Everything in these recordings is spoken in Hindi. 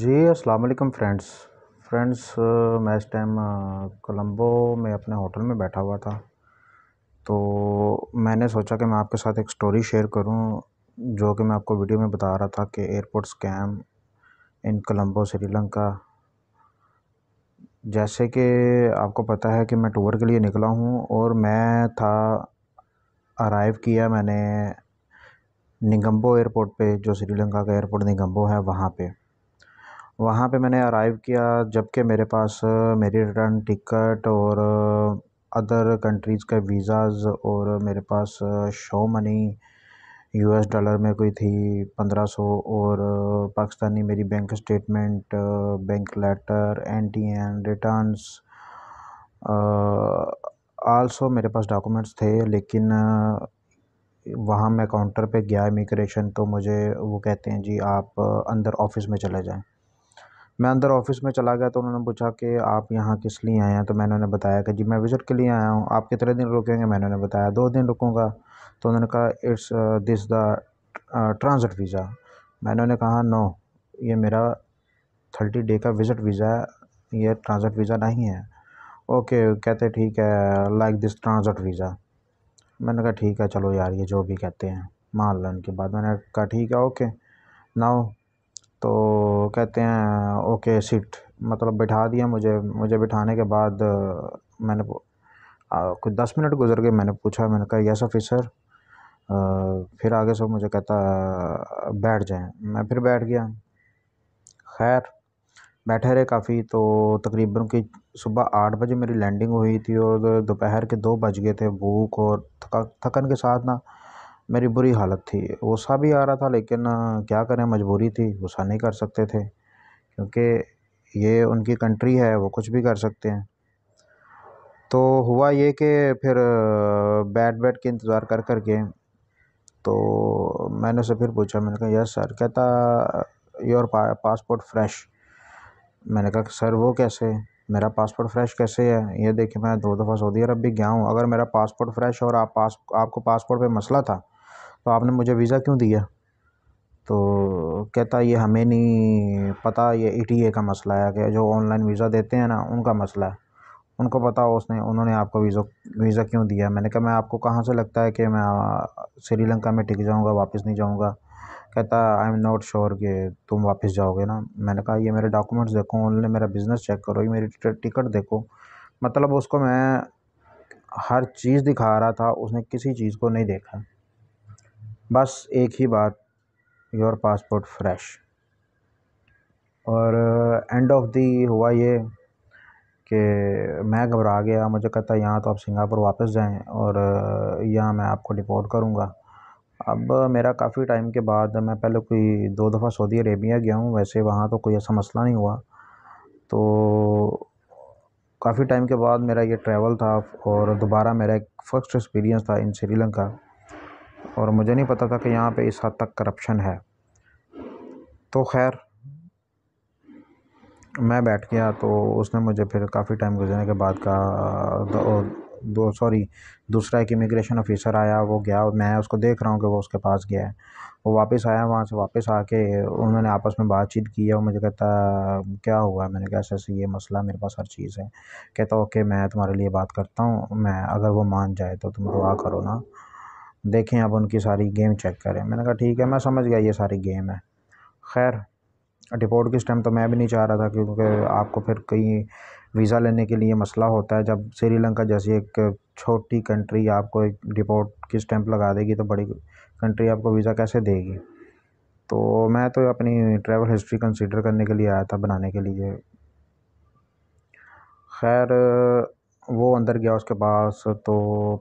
जी अस्सलाम वालेकुम फ्रेंड्स फ्रेंड्स मैं इस टाइम कोलंबो में अपने होटल में बैठा हुआ था तो मैंने सोचा कि मैं आपके साथ एक स्टोरी शेयर करूं जो कि मैं आपको वीडियो में बता रहा था कि airport scam in Colombo Sri Lanka जैसे कि आपको पता है कि मैं टूर के लिए निकला हूं और मैं था अराइव किया मैंने निगम्बो एयरपोर्ट पे जो श्रीलंका का एयरपोर्ट निगम्बो है वहाँ पर वहाँ पे मैंने अराइव किया जबकि मेरे पास मेरी रिटर्न टिकट और अदर कंट्रीज़ के वीज़ाज़ और मेरे पास show money U S dollar में कोई थी पंद्रह सौ और पाकिस्तानी मेरी bank statement bank letter N T N returns also मेरे पास डॉक्यूमेंट्स थे लेकिन वहाँ मैं काउंटर पे गया इमिग्रेशन तो मुझे वो कहते हैं जी आप अंदर ऑफिस में चले जाएं मैं अंदर ऑफिस में चला गया तो उन्होंने पूछा कि आप यहाँ किस लिए आए हैं तो मैंने उन्हें बताया कि जी मैं विज़िट के लिए आया हूँ आप कितने दिन रुकेंगे मैंने उन्हें बताया दो दिन रुकूँगा तो उन्होंने कहा it's this the transit visa मैंने उन्हें कहा नो ये मेरा थर्टी डे का विज़िट वीज़ा है ये ट्रांज़िट वीज़ा नहीं है ओके कहते ठीक है लाइक दिस ट्रांज़िट वीज़ा मैंने कहा ठीक है चलो यार ये जो भी कहते हैं मान लो उनकी बाद मैंने कहा ठीक है ओके नाउ तो कहते हैं ओके सीट मतलब बैठा दिया मुझे मुझे बिठाने के बाद मैंने कुछ दस मिनट गुज़र गए मैंने पूछा मैंने कहा यस ऑफ़िसर फिर आगे से मुझे कहता बैठ जाएं मैं फिर बैठ गया खैर बैठे रहे काफ़ी तो तकरीबन की सुबह आठ बजे मेरी लैंडिंग हुई थी और दोपहर के दो बज गए थे भूख और थका थकन के साथ ना मेरी बुरी हालत थी गुस्सा भी आ रहा था लेकिन क्या करें मजबूरी थी गुस्सा नहीं कर सकते थे क्योंकि ये उनकी कंट्री है वो कुछ भी कर सकते हैं तो हुआ ये कि फिर बैठ बैठ के इंतज़ार कर कर के तो मैंने उसे फिर पूछा मैंने कहा यस सर कहता योर पासपोर्ट फ्रेश मैंने कहा सर वो कैसे मेरा पासपोर्ट फ्रेश कैसे है ये देखिए मैं दो दफ़ा सऊदी अरब भी गया हूँ अगर मेरा पासपोर्ट फ्रेश और आप पास आपको पासपोर्ट पे मसला था तो आपने मुझे वीज़ा क्यों दिया तो कहता ये हमें नहीं पता ये ई टी ए का मसला है कि जो ऑनलाइन वीज़ा देते हैं ना उनका मसला है उनको हो उसने उन्होंने आपको वीज़ा वीज़ा क्यों दिया मैंने कहा मैं आपको कहाँ से लगता है कि मैं श्रीलंका में टिक जाऊँगा वापस नहीं जाऊँगा कहता आई एम नॉट श्योर कि तुम वापस जाओगे ना मैंने कहा ये मेरे डॉक्यूमेंट्स देखो उन्होंने मेरा बिज़नेस चेक करो ये मेरी टिकट देखो मतलब उसको मैं हर चीज़ दिखा रहा था उसने किसी चीज़ को नहीं देखा बस एक ही बात योर पासपोर्ट फ्रेश और एंड ऑफ दी हुआ ये कि मैं घबरा गया मुझे कहता यहाँ तो आप सिंगापुर वापस जाएं और uh, यहाँ मैं आपको डिपोर्ट करूँगा अब मेरा काफ़ी टाइम के बाद मैं पहले कोई दो दफ़ा सऊदी अरेबिया गया हूँ वैसे वहाँ तो कोई ऐसा मसला नहीं हुआ तो काफ़ी टाइम के बाद मेरा ये ट्रैवल था और दोबारा मेरा एक फ़र्स्ट एक्सपीरियंस था इन श्रीलंका और मुझे नहीं पता था कि यहाँ पे इस हद तक करप्शन है तो खैर मैं बैठ गया तो उसने मुझे फिर काफ़ी टाइम गुजरने के बाद कहा दो, दो सॉरी दूसरा एक इमिग्रेशन ऑफिसर आया वो गया मैं उसको देख रहा हूँ कि वो उसके पास गया है वो वापस आया वहाँ से वापस आके उन्होंने आपस में बातचीत की है और मुझे कहता क्या हुआ मैंने कहा ऐसे ऐसे ये मसला मेरे पास हर चीज़ है कहता ओके मैं तुम्हारे लिए बात करता हूँ मैं अगर वो मान जाए तो तुम दुआ करो ना देखें आप उनकी सारी गेम चेक करें मैंने कहा ठीक है मैं समझ गया ये सारी गेम है खैर डिपोर्ट की टाइम तो मैं भी नहीं चाह रहा था क्योंकि आपको फिर कहीं वीज़ा लेने के लिए मसला होता है जब श्रीलंका जैसी एक छोटी कंट्री आपको एक डिपोर्ट की स्टैंप लगा देगी तो बड़ी कंट्री आपको वीज़ा कैसे देगी तो मैं तो अपनी ट्रैवल हिस्ट्री कंसिडर करने के लिए आया था बनाने के लिए खैर वो अंदर गया उसके पास तो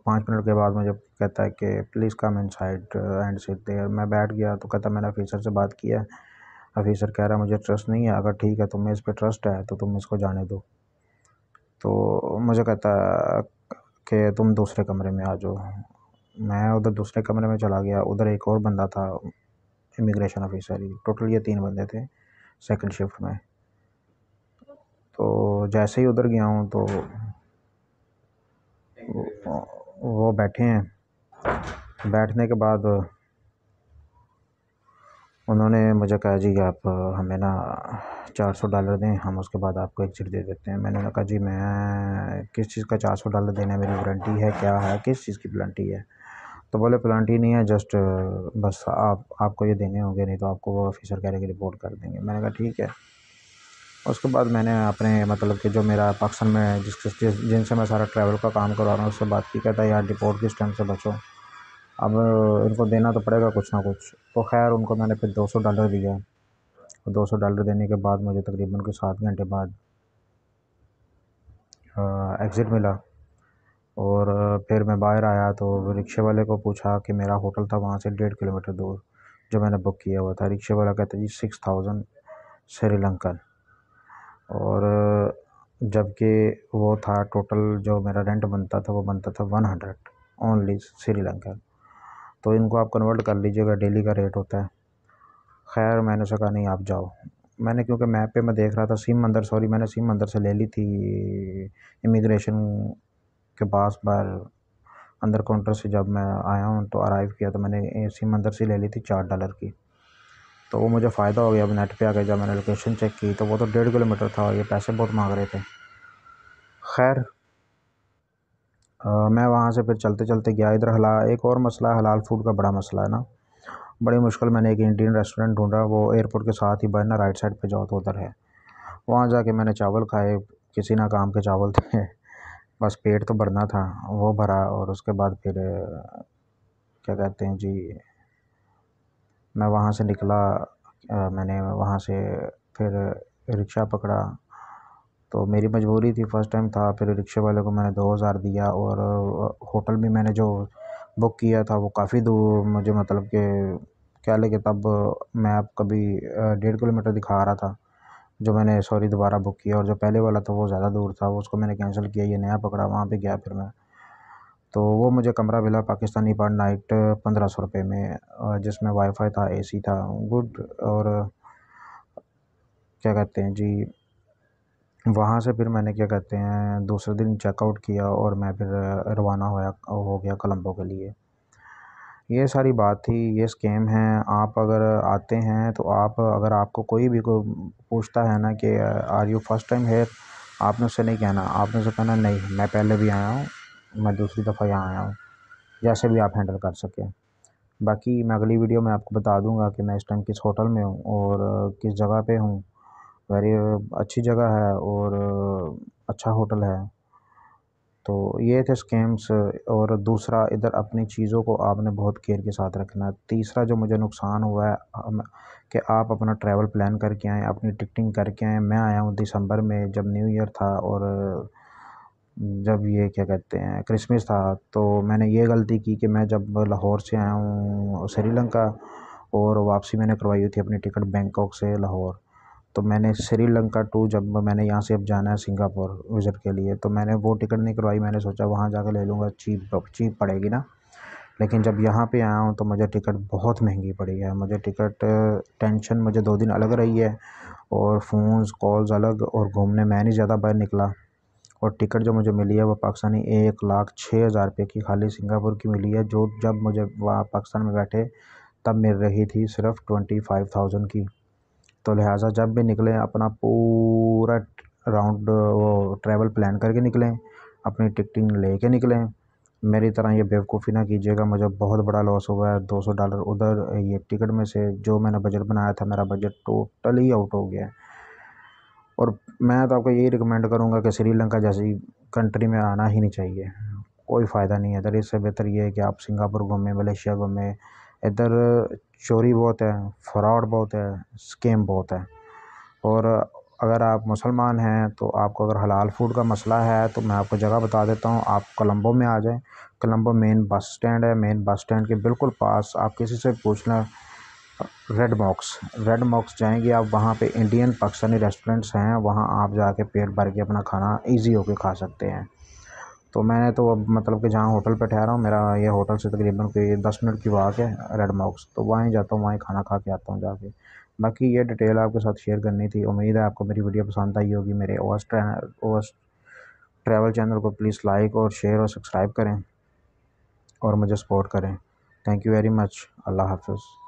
पाँच मिनट के बाद मुझे कहता है कि please come inside and sit there मैं बैठ गया तो कहता मैंने ऑफिसर से बात किया है ऑफिसर कह रहा मुझे ट्रस्ट नहीं है अगर ठीक है तुम्हें तो इस पर ट्रस्ट है तो तुम इसको जाने दो तो मुझे कहता कि तुम दूसरे कमरे में आ जाओ मैं उधर दूसरे कमरे में चला गया उधर एक और बंदा था इमिग्रेशन ऑफिसर ही टोटल ये तीन बंदे थे सेकंड शिफ्ट में तो जैसे ही उधर गया हूँ तो वो बैठे हैं बैठने के बाद उन्होंने मुझे कहा जी आप हमें ना चार सौ डॉलर दें हम उसके बाद आपको एक चिट दे देते हैं मैंने कहा जी मैं किस चीज़ का चार सौ डॉलर देना है मेरी वारंटी है क्या है किस चीज़ की वारंटी है तो बोले प्लान्टी नहीं है जस्ट बस आप आपको ये देने होंगे नहीं तो आपको वो ऑफिसर कह रहे कि रिपोर्ट कर देंगे मैंने कहा ठीक है उसके बाद मैंने अपने मतलब कि जो मेरा पाकिस्तान में जिस जिनसे मैं सारा ट्रैवल का काम करवा रहा हूँ उससे बात की कहता है यार डिपोर्ट किस टाइम से बचो अब इनको देना तो पड़ेगा कुछ ना कुछ तो खैर उनको मैंने फिर दो सौ डॉलर दिया और दो सौ डॉलर देने के बाद मुझे तकरीबन कुछ सात घंटे बाद एग्ज़िट मिला और फिर मैं बाहर आया तो रिक्शे वाले को पूछा कि मेरा होटल था वहाँ से डेढ़ किलोमीटर दूर जो मैंने बुक किया हुआ था रिक्शे वाला कहता जी सिक्स थाउजेंड श्रीलंकन और जबकि वो था टोटल जो मेरा रेंट बनता था वो बनता था वन हंड्रेड ओनली श्रीलंका तो इनको आप कन्वर्ट कर लीजिएगा डेली का रेट होता है खैर मैंने उसे कहा नहीं आप जाओ मैंने क्योंकि मैप पे मैं देख रहा था सिम मंदिर सॉरी मैंने सिम मंदिर से ले ली थी इमिग्रेशन के पास बार अंदर काउंटर से जब मैं आया हूँ तो अराइव किया तो मैंने सिम मंदिर से ले ली थी चार डॉलर की तो वो मुझे फ़ायदा हो गया अब नेट पे आ गया जब मैंने लोकेशन चेक की तो वो तो डेढ़ किलोमीटर था और ये पैसे बहुत मांग रहे थे खैर मैं वहाँ से फिर चलते चलते गया इधर हला एक और मसला हलाल फूड का बड़ा मसला है ना बड़ी मुश्किल मैंने एक इंडियन रेस्टोरेंट ढूंढा वो एयरपोर्ट के साथ ही बना राइट साइड पर जाओ तो उधर है वहाँ जाके मैंने चावल खाए किसी ना काम के चावल थे बस पेट तो भरना था वो भरा और उसके बाद फिर क्या कहते हैं जी मैं वहाँ से निकला मैंने वहाँ से फिर रिक्शा पकड़ा तो मेरी मजबूरी थी फ़र्स्ट टाइम था फिर रिक्शे वाले को मैंने दो हज़ार दिया और होटल भी मैंने जो बुक किया था वो काफ़ी दूर मुझे मतलब कि क्या लेके तब मैं आप कभी डेढ़ किलोमीटर दिखा रहा था जो मैंने सॉरी दोबारा बुक किया और जो पहले वाला था वो ज़्यादा दूर था उसको मैंने कैंसिल किया ये नया पकड़ा वहाँ पे गया फिर मैं तो वो मुझे कमरा मिला पाकिस्तानी पर नाइट पंद्रह सौ रुपये में जिसमें वाईफाई था ए सी था गुड और क्या कहते हैं जी वहाँ से फिर मैंने क्या कहते हैं दूसरे दिन चेकआउट किया और मैं फिर रवाना होया हो गया कोलंबो के लिए ये सारी बात थी ये स्कैम है आप अगर आते हैं तो आप अगर आपको कोई भी को पूछता है ना कि आर यू फर्स्ट टाइम है आपने उससे नहीं कहना आपने उसे कहना नहीं मैं पहले भी आया हूँ मैं दूसरी दफ़ा यहाँ आया हूँ जैसे भी आप हैंडल कर सकें बाकी मैं अगली वीडियो में आपको बता दूंगा कि मैं इस टाइम किस होटल में हूँ और किस जगह पे हूँ वेरी अच्छी जगह है और अच्छा होटल है तो ये थे स्कैम्स और दूसरा इधर अपनी चीज़ों को आपने बहुत केयर के साथ रखना है तीसरा जो मुझे नुकसान हुआ है कि आप अपना ट्रैवल प्लान करके आएँ अपनी टिकटिंग करके आएँ मैं आया हूँ दिसंबर में जब न्यू ईयर था और जब ये क्या कहते हैं क्रिसमस था तो मैंने ये गलती की कि मैं जब लाहौर से आया हूँ श्रीलंका और वापसी मैंने करवाई हुई थी अपनी टिकट बैंकॉक से लाहौर तो मैंने श्रीलंका टू जब मैंने यहाँ से अब जाना है सिंगापुर विज़िट के लिए तो मैंने वो टिकट नहीं करवाई मैंने सोचा वहाँ जा ले लूँगा चीप चीप पड़ेगी ना लेकिन जब यहाँ पे आया हूँ तो मुझे टिकट बहुत महंगी पड़ी है मुझे टिकट टेंशन मुझे दो दिन अलग रही है और फ़ोन्स कॉल्स अलग और घूमने मैं नहीं ज़्यादा बाहर निकला और टिकट जो मुझे मिली है वो पाकिस्तानी एक लाख छः हज़ार रुपये की खाली सिंगापुर की मिली है जो जब मुझे वहाँ पाकिस्तान में बैठे तब मिल रही थी सिर्फ ट्वेंटी फाइव थाउजेंड की तो लिहाजा जब भी निकलें अपना पूरा राउंड वो ट्रैवल प्लान करके निकलें अपनी टिकटिंग ले कर निकलें मेरी तरह ये बेवकूफ़ी ना कीजिएगा मुझे बहुत बड़ा लॉस हुआ है दो सौ डॉलर उधर ये टिकट में से जो मैंने बजट बनाया था मेरा बजट टोटली आउट हो गया है और मैं तो आपको यही रिकमेंड करूँगा कि श्रीलंका जैसी कंट्री में आना ही नहीं चाहिए कोई फ़ायदा नहीं है इधर इससे बेहतर ये है कि आप सिंगापुर घूमें मलेशिया घूमें इधर चोरी बहुत है फ्रॉड बहुत है स्कैम बहुत है और अगर आप मुसलमान हैं तो आपको अगर हलाल फूड का मसला है तो मैं आपको जगह बता देता हूँ आप कोलंबो में आ जाएं कोलंबो मेन बस स्टैंड है मेन बस स्टैंड के बिल्कुल पास आप किसी से पूछना रेड मॉक्स रेड मॉक्स जाएंगे आप वहाँ पे इंडियन पाकिस्तानी रेस्टोरेंट्स हैं वहाँ आप जाके पेट भर के अपना खाना इजी होके खा सकते हैं तो मैंने तो अब मतलब कि जहाँ होटल पे ठहरा हूँ मेरा ये होटल से तकरीबन कोई दस मिनट की वाक है रेड मॉक्स तो वहीं जाता हूँ वहीं खाना खा के आता हूँ जाके बाकी ये डिटेल आपके साथ शेयर करनी थी उम्मीद है आपको मेरी वीडियो पसंद आई होगी मेरे ओस ओस ट्रैवल चैनल को प्लीज़ लाइक और शेयर और सब्सक्राइब करें और मुझे सपोर्ट करें थैंक यू वेरी मच अल्लाह हाफिज़